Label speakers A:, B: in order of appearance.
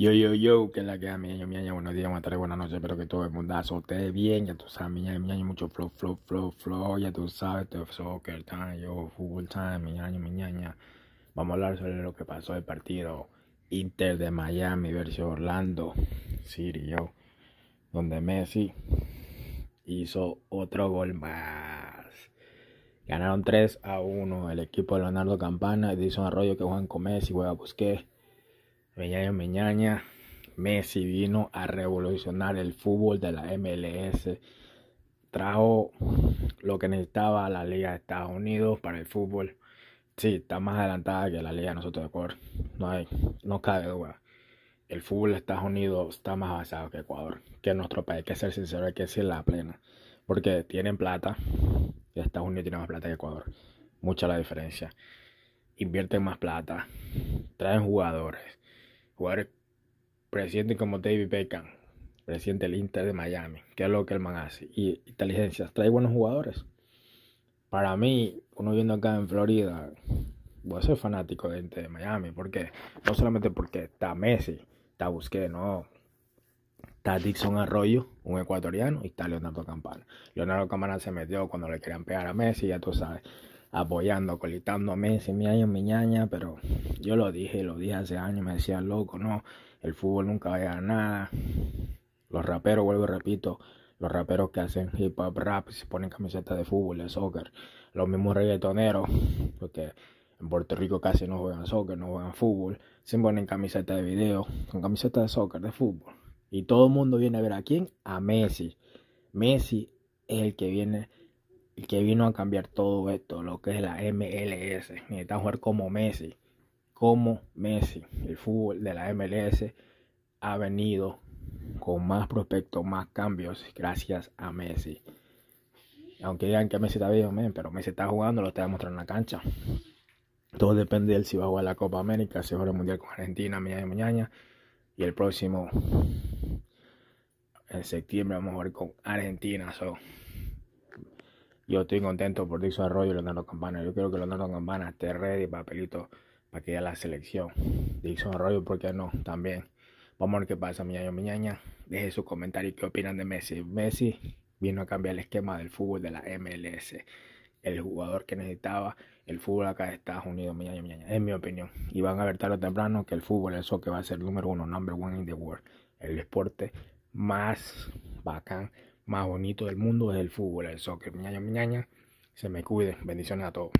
A: Yo, yo, yo, que es la que a mi año, mi buenos días, buenas tardes, buenas noches, espero que todo el mundo esté bien, ya tú sabes, mi año, mi mucho flow, flow, flow, flow, ya tú sabes, todo soccer time, yo, fútbol time, mi año, mi vamos a hablar sobre lo que pasó el partido Inter de Miami versus Orlando City, yo, donde Messi hizo otro gol más. Ganaron 3 a 1 el equipo de Leonardo Campana, Edison Arroyo que juegan con Messi, juega Busquets Meñaña Meñaña, Messi vino a revolucionar el fútbol de la MLS. Trajo lo que necesitaba la Liga de Estados Unidos para el fútbol. Sí, está más adelantada que la Liga, nosotros de Ecuador No, hay, no cabe duda. El fútbol de Estados Unidos está más avanzado que Ecuador, que nuestro país. Hay que ser sincero, hay que decir la plena. Porque tienen plata. Estados Unidos tiene más plata que Ecuador. Mucha la diferencia. Invierten más plata. Traen jugadores jugadores presidente como David Beckham, presidente del Inter de Miami, que es lo que el man hace, y inteligencia, trae buenos jugadores. Para mí, uno viendo acá en Florida, voy a ser fanático del Inter de Miami, porque no solamente porque está Messi, está Busquets, no, está Dixon Arroyo, un ecuatoriano, y está Leonardo Campana. Leonardo Campana se metió cuando le querían pegar a Messi, ya tú sabes apoyando, a Messi, mi año, mi ñaña, pero yo lo dije, lo dije hace años, me decía loco, no, el fútbol nunca va a nada. Los raperos, vuelvo y repito, los raperos que hacen hip hop, rap, se ponen camisetas de fútbol, de soccer, los mismos reggaetoneros, porque en Puerto Rico casi no juegan soccer, no juegan fútbol, se ponen camisetas de video, con camisetas de soccer, de fútbol. Y todo el mundo viene a ver a quién? A Messi. Messi es el que viene y que vino a cambiar todo esto, lo que es la MLS. Necesitan jugar como Messi, como Messi. El fútbol de la MLS ha venido con más prospectos, más cambios, gracias a Messi. Aunque digan que Messi está viejo, pero Messi está jugando, lo te a mostrar en la cancha. Todo depende de él si va a jugar la Copa América, si juega el Mundial con Argentina, mañana y mañana. Y el próximo, en septiembre, vamos a jugar con Argentina. Yo estoy contento por Dixon Arroyo y Leonardo Campana. Yo creo que Leonardo Campana esté y papelito para que haya la selección. Dixon Arroyo, ¿por qué no? También. Vamos a ver qué pasa, miñaño, miñaña. Deje sus comentarios qué opinan de Messi. Messi vino a cambiar el esquema del fútbol de la MLS. El jugador que necesitaba el fútbol acá de Estados Unidos, miñaño, miñaña. Es mi opinión. Y van a ver tarde o temprano que el fútbol, el que va a ser el número uno, number one in the world. El deporte más bacán más bonito del mundo es el fútbol, el soccer. Miñaña, miñaña. Se me cuide, Bendiciones a todos.